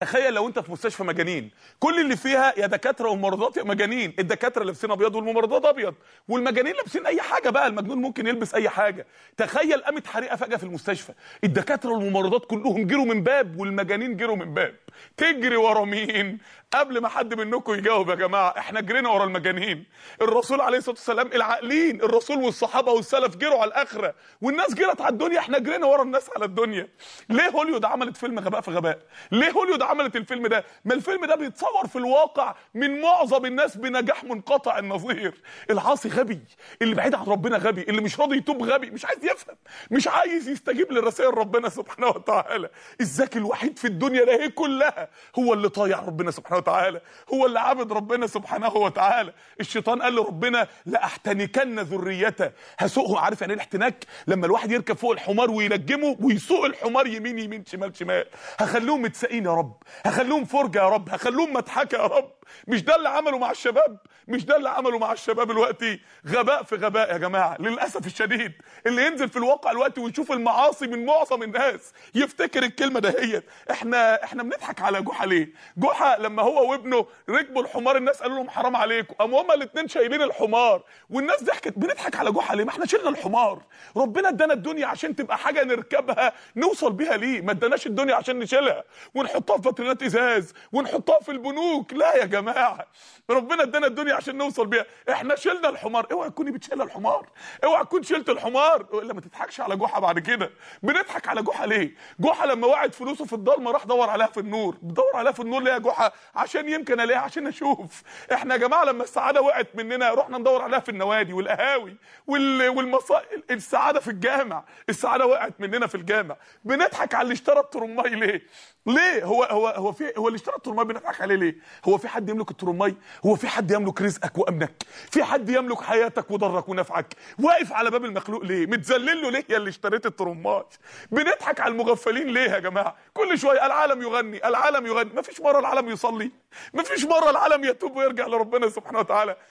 تخيل لو انت في مستشفى مجانين كل اللي فيها يا دكاتره وممرضات يا مجانين الدكاتره لابسين ابيض والممرضات ابيض والمجانين لابسين اي حاجه بقى المجنون ممكن يلبس اي حاجه تخيل قامت حريقه فجاه في المستشفى الدكاتره والممرضات كلهم جروا من باب والمجانين جروا من باب تجري ورا مين قبل ما حد منكم يجاوب يا جماعه احنا جرينا ورا المجانين الرسول عليه الصلاه والسلام العاقلين الرسول والصحابه والسلف جروا على الاخره والناس جرت على الدنيا احنا جرينا ورا الناس على الدنيا ليه هوليود عملت فيلم غباء في غباء ليه هوليود عملت الفيلم ده ما الفيلم ده بيتصور في الواقع من معظم الناس بنجاح منقطع النظير العاصي غبي اللي بعيد عن ربنا غبي اللي مش راضي يتوب غبي مش عايز يفهم مش عايز يستجيب للرسائل ربنا سبحانه وتعالى الذكي الوحيد في الدنيا ده هي كلها كلها هو اللي طايع ربنا سبحانه وتعالى هو اللي عبد ربنا سبحانه وتعالى الشيطان قال لربنا لاحتنكن ذريته هسوقهم عارف يعني ايه الاحتناك لما الواحد يركب فوق الحمار ويلجمه ويسوق الحمار يمين يمين شمال شمال هخليهم متسقين يا رب هخليهم فرجه يا رب هخليهم مضحكه يا رب مش ده اللي عمله مع الشباب مش ده اللي عمله مع الشباب الوقت غباء في غباء يا جماعه للاسف الشديد اللي ينزل في الواقع الوقت ويشوف المعاصي من معظم الناس يفتكر الكلمه دهيت احنا احنا بنضحك على جحا ليه جحا لما هو وابنه ركبوا الحمار الناس قالوا لهم حرام عليكم قاموا هما الاثنين شايلين الحمار والناس ضحكت بنضحك على جحا ليه ما احنا شلنا الحمار ربنا ادانا الدنيا عشان تبقى حاجه نركبها نوصل بيها ليه ما اداناش الدنيا عشان نشيلها ونحطها في بطريقات ازاز ونحطها في البنوك لا يا جماعة جماعه ربنا ادانا الدنيا عشان نوصل بيها احنا شلنا الحمار اوعى تكوني بتشيل الحمار اوعى تكون شلت الحمار الا ما تضحكش على جحا بعد كده بنضحك على جحا ليه جحا لما وعد فلوسه في الضلمه راح دور عليها في النور بدور عليها في النور ليه يا جحا عشان يمكن الاقيها عشان اشوف احنا يا جماعه لما السعاده وقعت مننا رحنا ندور عليها في النوادي والقهاوي والمصا السعاده في الجامع السعاده وقعت مننا في الجامع بنضحك على اللي اشترى الترماي ليه ليه هو هو هو في هو اللي اشترى الترماي بنضحك عليه ليه هو في حد حد يملك الترمي هو في حد يملك رزقك وامنك في حد يملك حياتك وضرك ونفعك واقف على باب المخلوق ليه متذلل له ليه يا اللي اشتريت الترماي بنضحك على المغفلين ليه يا جماعه كل شويه العالم يغني العالم يغني مفيش مره العالم يصلي مفيش مره العالم يتوب ويرجع لربنا سبحانه وتعالى